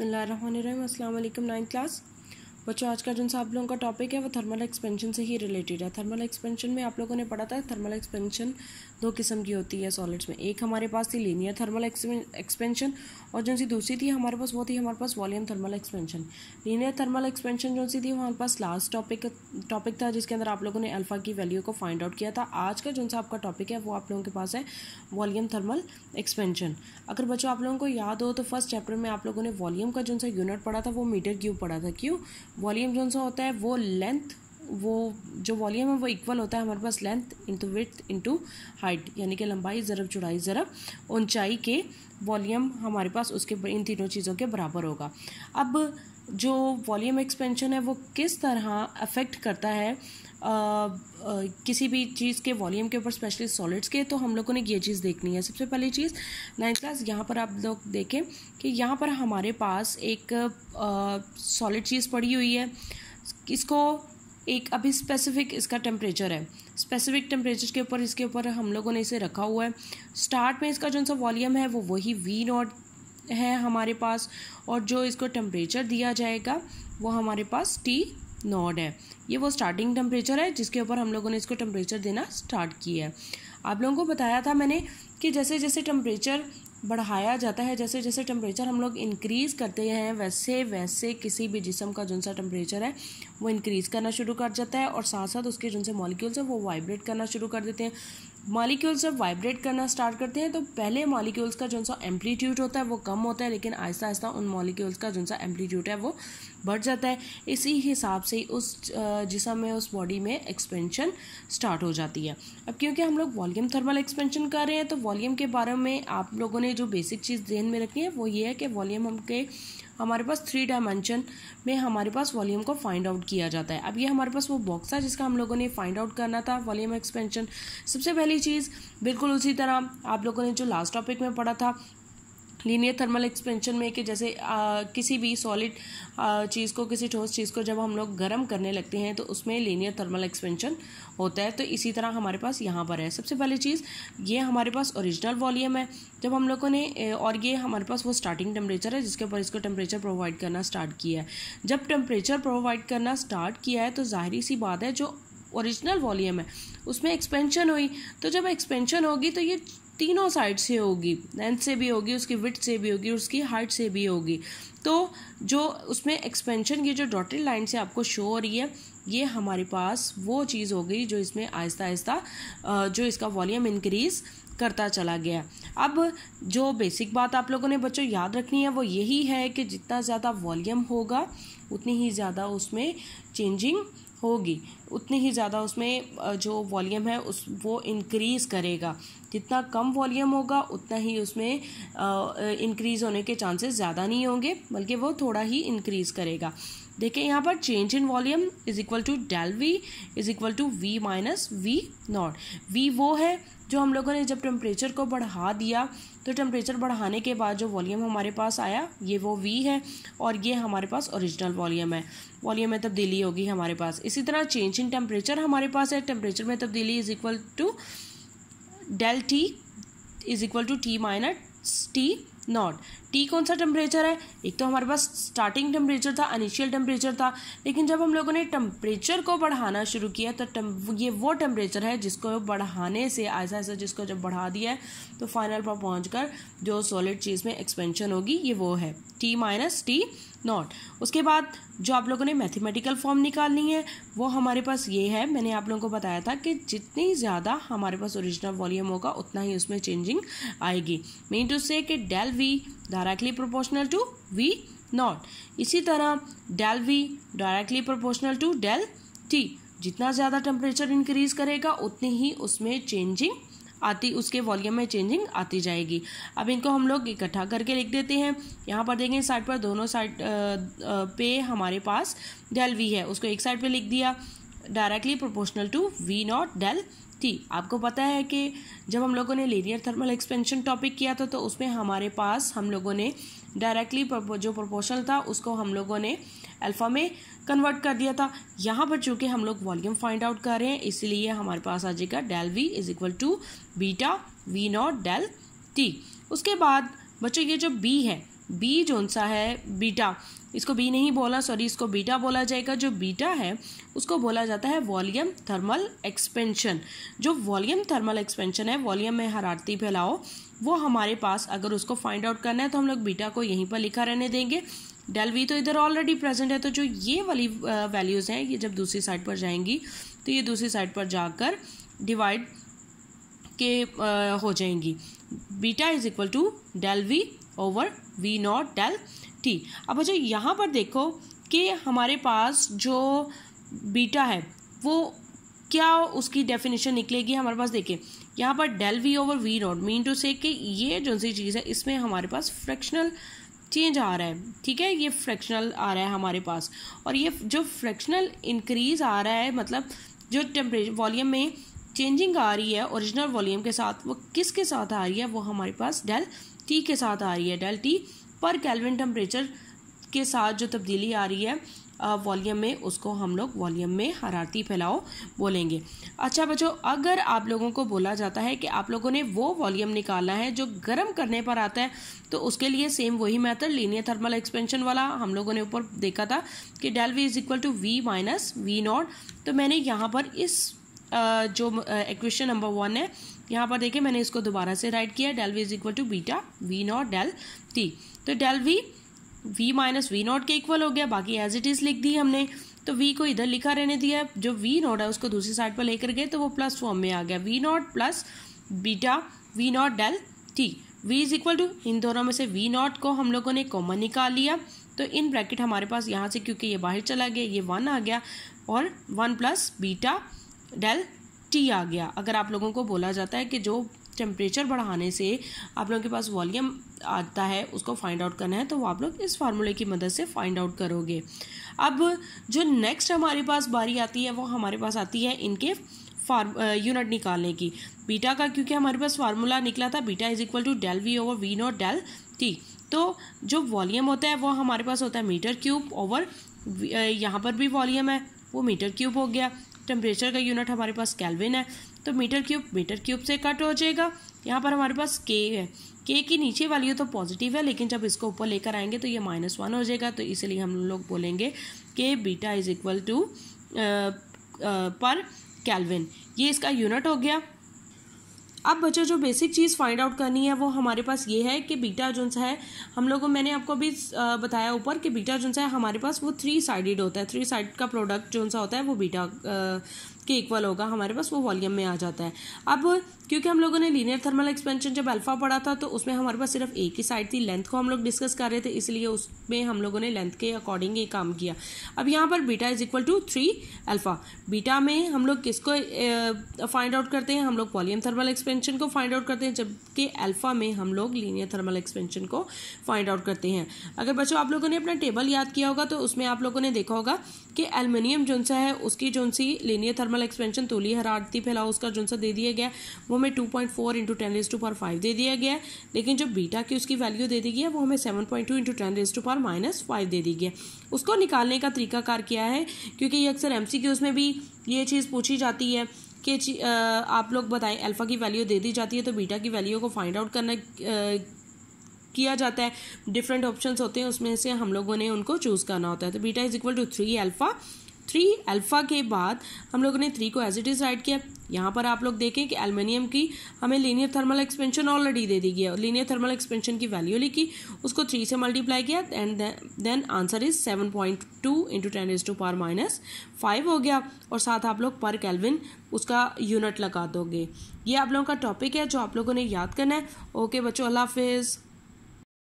बसमिल ninth class बच्चों आज का जो आप लोगों का टॉपिक है वो थर्मल एक्सपेंशन से ही रिलेटेड है थर्मल एक्सपेंशन में आप लोगों ने पढ़ा था थर्मल एक्सपेंशन दो किस्म की होती है सॉलिड्स में एक हमारे पास थी लीनियर थर्मल एक्सपेंशन और जो सी दूसरी थी हमारे पास वो थी हमारे पास volume thermal expansion linear thermal expansion जो सी थी हमारे पास लास्ट टॉपिक टॉपिक था जिसके अंदर आप लोगों ने अल्फा की वैल्यू को फाइंड आउट किया था आज का जो सा आपका टॉपिक है वो आप लोगों के पास है वॉल्यूम थर्मल एक्सपेंशन अगर बच्चों आप लोगों को याद हो तो फर्स्ट चैप्टर में आप लोगों ने वॉल्यूम का जो सा यूनिट पढ़ा था वो मीटर क्यूब पढ़ा था क्यों वॉल्यूम जो सा होता है वो लेंथ वो जो वॉल्यूम है वो इक्वल होता है हमारे पास length into width into height यानी कि लंबाई ज़रब चौड़ाई ज़रब ऊंचाई के वॉल्यूम हमारे पास उसके इन तीनों चीज़ों के बराबर होगा अब जो वॉल्यूम एक्सपेंशन है वो किस तरह अफेक्ट करता है किसी भी चीज़ के वॉल्यूम के ऊपर स्पेशली सॉलिड्स के तो हम लोगों ने ये चीज़ देखनी है सबसे पहली चीज़ नाइन्थ क्लास यहाँ पर आप लोग देखें कि यहाँ पर हमारे पास एक सॉलिड चीज़ पड़ी हुई है इसको एक अभी स्पेसिफिक इसका टेम्परेचर है स्पेसिफिक टेम्परेचर के ऊपर इसके ऊपर हम लोगों ने इसे रखा हुआ है स्टार्ट में इसका जो सा वॉल्यूम है वो वही वी नॉट है हमारे पास और जो इसको टेम्परेचर दिया जाएगा वो हमारे पास टी नॉड है ये वो स्टार्टिंग टेम्परेचर है जिसके ऊपर हम लोगों ने इसको टेम्परेचर देना स्टार्ट किया है आप लोगों को बताया था मैंने कि जैसे जैसे टेम्परेचर बढ़ाया जाता है जैसे जैसे टेम्परेचर हम लोग इंक्रीज़ करते हैं वैसे वैसे किसी भी जिसम का जिनसा सा टेम्परेचर है वो इंक्रीज़ करना शुरू कर जाता है और साथ साथ उसके जिनसे मॉलिक्यूल्स हैं वो वाइब्रेट करना शुरू कर देते हैं मालिक्यूल्स जब वाइब्रेट करना स्टार्ट करते हैं तो पहले मालिक्यूल्स का जिनसा सा एम्पलीट्यूड होता है वो कम होता है लेकिन आहिस्ता आहिस्ता उन मालिक्यूल्स का जिनसा एम्पलीट्यूड है वो बढ़ जाता है इसी हिसाब से उस जिसम में उस बॉडी में एक्सपेंशन स्टार्ट हो जाती है अब क्योंकि हम लोग वॉल्यूम थर्मल एक्सपेंशन कर रहे हैं तो वॉल्यूम के बारे में आप लोगों ने जो बेसिक चीज़ ध्यान में रखनी है वो ये है कि वॉल्यूम हम के हमारे पास थ्री डायमेंशन में हमारे पास वॉल्यूम को फाइंड आउट किया जाता है अब ये हमारे पास वो बॉक्स था जिसका हम लोगों ने फाइंड आउट करना था वॉल्यूम एक्सपेंशन सबसे पहली चीज़ बिल्कुल उसी तरह आप लोगों ने जो लास्ट टॉपिक में पढ़ा था लीनियर थर्मल एक्सपेंशन में कि जैसे आ, किसी भी सॉलिड चीज़ को किसी ठोस चीज़ को जब हम लोग गर्म करने लगते हैं तो उसमें लीनियर थर्मल एक्सपेंशन होता है तो इसी तरह हमारे पास यहाँ पर है सबसे पहली चीज़ ये हमारे पास ओरिजिनल वॉल्यूम है जब हम लोगों ने और ये हमारे पास वो स्टार्टिंग टेम्परेचर है जिसके ऊपर इसको टेम्परेचर प्रोवाइड करना स्टार्ट किया है जब टेम्परेचर प्रोवाइड करना स्टार्ट किया है तो जाहिर सी बात है जो ओरिजिनल वॉल्यूम है उसमें एक्सपेंशन हुई तो जब एक्सपेंशन होगी तो ये तीनों साइड से होगी लेंथ से भी होगी उसकी विथ से भी होगी उसकी हाइट से भी होगी तो जो उसमें एक्सपेंशन की जो डॉटेड लाइन से आपको शो हो रही है ये हमारे पास वो चीज़ हो गई जो इसमें आहिस्ता आहिस्ता जो इसका वॉल्यूम इंक्रीज़ करता चला गया अब जो बेसिक बात आप लोगों ने बच्चों याद रखनी है वो यही है कि जितना ज़्यादा वॉल्यूम होगा उतनी ही ज़्यादा उसमें चेंजिंग होगी उतनी ही ज़्यादा उसमें जो वॉल्यूम है उस वो इंक्रीज़ करेगा जितना कम वॉल्यूम होगा उतना ही उसमें इंक्रीज़ होने के चांसेस ज़्यादा नहीं होंगे बल्कि वो थोड़ा ही इंक्रीज़ करेगा देखें यहाँ पर change in volume is equal to del V is equal to V minus V not V वो है जो हम लोगों ने जब टेम्परेचर को बढ़ा दिया तो टेम्परेचर बढ़ाने के बाद जो वॉल्यूम हमारे पास आया ये वो वी है और ये हमारे पास ओरिजिनल वॉल्यूम है वॉल्यूम में तब्दीली होगी हमारे पास इसी तरह चेंज इन टेम्परेचर हमारे पास है टेम्परेचर में तब्दीली is equal to del T is equal to T minus T not T कौन सा टेम्परेचर है एक तो हमारे पास स्टार्टिंग टेम्परेचर था इनिशियल टेम्परेचर था लेकिन जब हम लोगों ने टेम्परेचर को बढ़ाना शुरू किया तो ये वो टेम्परेचर है जिसको बढ़ाने से ऐसा ऐसा जिसको जब बढ़ा दिया है तो फाइनल पर पहुँच कर जो सॉलिड चीज़ में एक्सपेंशन होगी ये वो है टी माइनस टी नॉट उसके बाद जो आप लोगों ने मैथमेटिकल फॉर्म निकालनी है वो हमारे पास ये है मैंने आप लोगों को बताया था कि जितनी ज़्यादा हमारे पास ओरिजिनल वॉल्यूम होगा उतना ही उसमें चेंजिंग आएगी मीन टू से कि del V directly proportional to V not इसी तरह del V directly proportional to del T जितना ज़्यादा टेम्परेचर इंक्रीज करेगा उतनी ही उसमें चेंजिंग आती उसके वॉल्यूम में चेंजिंग आती जाएगी अब इनको हम लोग इकट्ठा करके लिख देते हैं यहाँ पर देखें साइड पर दोनों साइड पे हमारे पास डेल वी है उसको एक साइड पे लिख दिया directly proportional to V not del थी आपको पता है कि जब हम लोगों ने लीनियर थर्मल एक्सपेंशन टॉपिक किया था तो उसमें हमारे पास हम लोगों ने डायरेक्टली जो प्रोपोर्शनल था उसको हम लोगों ने अल्फ़ा में कन्वर्ट कर दिया था यहाँ पर चूंकि हम लोग वॉल्यूम फाइंड आउट कर रहे हैं इसलिए हमारे पास आ जाएगा del V is equal to beta V not del T उसके बाद बच्चों ये जो बी है बी जो सा है बीटा इसको बी नहीं बोला सॉरी इसको बीटा बोला जाएगा जो बीटा है उसको बोला जाता है वॉल्यूम थर्मल एक्सपेंशन जो वॉल्यूम थर्मल एक्सपेंशन है वॉल्यूम में हरारती फैलाओ वो हमारे पास अगर उसको फाइंड आउट करना है तो हम लोग बीटा को यहीं पर लिखा रहने देंगे डेल वी तो इधर ऑलरेडी प्रेजेंट है तो जो ये वाली वैल्यूज़ हैं ये जब दूसरी साइड पर जाएंगी तो ये दूसरी साइड पर जाकर डिवाइड के आ, हो जाएंगी beta is equal to del V over V not del T अब अच्छा यहाँ पर देखो कि हमारे पास जो बीटा है वो क्या उसकी डेफिनेशन निकलेगी हमारे पास देखें यहाँ पर del V over V not mean to से कि ये जो सी चीज़ है इसमें हमारे पास फ्रैक्शनल चेंज आ रहा है ठीक है ये फ्रैक्शनल आ रहा है हमारे पास और ये जो फ्रैक्शनल इंक्रीज आ रहा है मतलब जो टेम्परेचर वॉल्यूम में चेंजिंग आ रही है ओरिजिनल वॉल्यूम के साथ वो किसके साथ आ रही है वो हमारे पास डेल टी के साथ आ रही है डेल टी पर कैलविन टेम्परेचर के साथ जो तब्दीली आ रही है वॉल्यूम में उसको हम लोग वॉल्यूम में हरारती फैलाओ बोलेंगे अच्छा बच्चों अगर आप लोगों को बोला जाता है कि आप लोगों ने वो वॉल्यूम निकालना है जो गर्म करने पर आता है तो उसके लिए सेम वही मेथड लीनियर थर्मल एक्सपेंशन वाला हम लोगों ने ऊपर देखा था कि del V is equal to V minus V not तो मैंने यहाँ पर इस जो इक्वेशन नंबर वन है यहाँ पर देखिए मैंने इसको दोबारा से राइट किया del V is equal to beta V not del T तो del V V minus V not के इक्वल हो गया बाकी एज इट इज़ लिख दी हमने तो वी को इधर लिखा रहने दिया जो वी नॉट है उसको दूसरी साइड पर लेकर गए तो वो प्लस फॉर्म में आ गया V not plus beta V not del T V is equal to इन दोनों में से वी नॉट को हम लोगों ने कॉमन निकाल लिया तो इन ब्रैकेट हमारे पास यहाँ से क्योंकि ये बाहर चला गया ये वन आ गया और one plus beta del T आ गया अगर आप लोगों को बोला जाता है कि जो टेम्परेचर बढ़ाने से आप लोगों के पास वॉल्यूम आता है उसको फाइंड आउट करना है तो वो आप लोग इस फार्मूले की मदद से फाइंड आउट करोगे अब जो नेक्स्ट हमारे पास बारी आती है वो हमारे पास आती है इनके फार्म यूनिट निकालने की बीटा का क्योंकि हमारे पास फार्मूला निकला था beta is equal to del V over V not del T तो जो वॉल्यूम होता है वो हमारे पास होता है मीटर क्यूब ओवर यहाँ पर भी वॉल्यूम है वो मीटर क्यूब हो गया टेम्परेचर का यूनिट हमारे पास कैलविन है तो मीटर क्यूब मीटर क्यूब से कट हो जाएगा यहाँ पर हमारे पास के है के की नीचे वाली हो तो पॉजिटिव है लेकिन जब इसको ऊपर लेकर आएंगे तो ये माइनस वन हो जाएगा तो इसलिए हम लोग बोलेंगे के beta is equal to per kelvin ये इसका यूनिट हो गया अब बच्चों जो बेसिक चीज़ फाइंड आउट करनी है वो हमारे पास ये है कि बीटा जुन्स है हम लोगों मैंने आपको अभी बताया ऊपर कि बीटा जो है हमारे पास वो थ्री साइडेड होता है थ्री साइड का प्रोडक्ट जो सा होता है वो बीटा के इक्वल होगा हमारे पास वो वॉल्यूम में आ जाता है अब क्योंकि हम लोगों ने लीनियर थर्मल एक्सपेंशन जब अल्फा पढ़ा था तो उसमें हमारे पास सिर्फ एक ही साइड थी लेंथ को हम लोग डिस्कस कर रहे थे इसलिए उसमें हम लोगों ने लेंथ के अकॉर्डिंग ही काम किया अब यहाँ पर beta is equal to three alpha beta में हम लोग किसको फाइंड आउट करते हैं हम लोग वॉल्यूम थर्मल एक्सपेंशन को फाइंड आउट करते हैं जबकि अल्फा में हम लोग लीनियर थर्मल एक्सपेंशन को फाइंड आउट करते हैं अगर बच्चों आप लोगों ने अपना टेबल याद किया होगा तो उसमें आप लोगों ने देखा होगा कि एल्यूमिनियम जो है उसकी जो सी लीनियर थर्मल थर्मल एक्सपेंशन तोली हरारती फैलाओ उसका जो दे दिया गया वो हमें two point four into ten raise to power five दे दिया गया लेकिन जो बीटा की उसकी वैल्यू दे दी गई है वो हमें seven point two into ten raise to power minus five दे दी गई उसको निकालने का तरीकाकार किया है क्योंकि ये अक्सर एम में भी ये चीज़ पूछी जाती है कि आप लोग बताएं अल्फ़ा की वैल्यू दे दी जाती है तो बीटा की वैल्यू को फाइंड आउट करना किया जाता है डिफरेंट ऑप्शंस होते हैं उसमें से हम लोगों ने उनको चूज़ करना होता है तो beta is equal to three alpha three alpha के बाद हम लोगों ने थ्री को एज इट इज़ राइट किया यहाँ पर आप लोग देखें कि एल्युमिनियम की हमें लीनियर थर्मल एक्सपेंशन ऑलरेडी दे दी गई है और लीनियर थर्मल एक्सपेंशन की वैल्यू लिखी उसको थ्री से मल्टीप्लाई किया and then answer is seven point two into ten is to power minus five हो गया और साथ आप लोग पर कैलविन उसका यूनिट लगा दोगे ये आप लोगों का टॉपिक है जो आप लोगों ने याद करना है ओके बच्चों अल्लाह हाफिज़